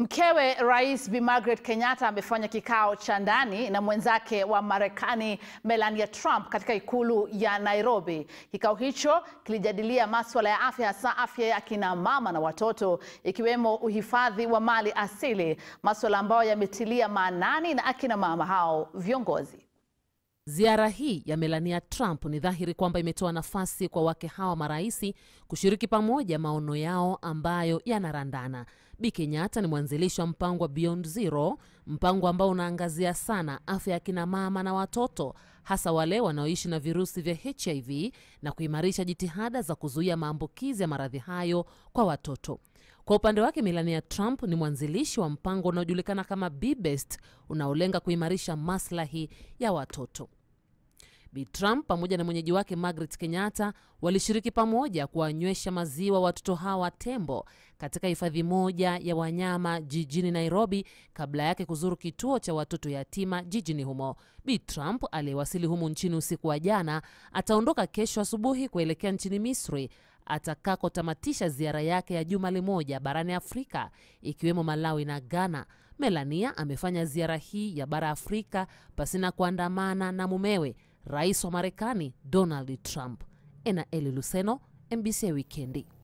Mkewe Rais Bi Margaret Kenyatta amefanya kikao cha ndani na mwenzake wa Marekani Melania Trump katika ikulu ya Nairobi. Kikao hicho kilijadilia masuala ya afya, hasa afya ya kina mama na watoto, ikiwemo uhifadhi wa mali asili, masuala ambayo yametilia maanani na akina mama hao viongozi. Ziara hii ya Melania Trump ni dhahiri kwamba imetoa nafasi kwa wake hawa maraisi kushiriki pamoja maono yao ambayo yanarandana. Bi Kenyatta ni mwanzilishi wa mpango wa Beyond Zero, mpango ambao unaangazia sana afya ya kina mama na watoto, hasa wale wanaoishi na virusi vya HIV na kuimarisha jitihada za kuzuia maambukizi ya maradhi hayo kwa watoto. Kwa upande wake, Melania Trump ni mwanzilishi wa mpango unaojulikana kama BeBest unaolenga kuimarisha maslahi ya watoto. Bi Trump pamoja na mwenyeji wake Margaret Kenyatta walishiriki pamoja kuwanywesha maziwa watoto hawa tembo katika hifadhi moja ya wanyama jijini Nairobi kabla yake kuzuru kituo cha watoto yatima jijini humo. Bi Trump aliyewasili humu nchini usiku wa jana ataondoka kesho asubuhi kuelekea nchini Misri atakakotamatisha ziara yake ya juma limoja barani Afrika ikiwemo Malawi na Ghana. Melania amefanya ziara hii ya bara Afrika pasina kuandamana na mumewe rais wa Marekani Donald Trump. Ena Eli luseno MBC Wikendi.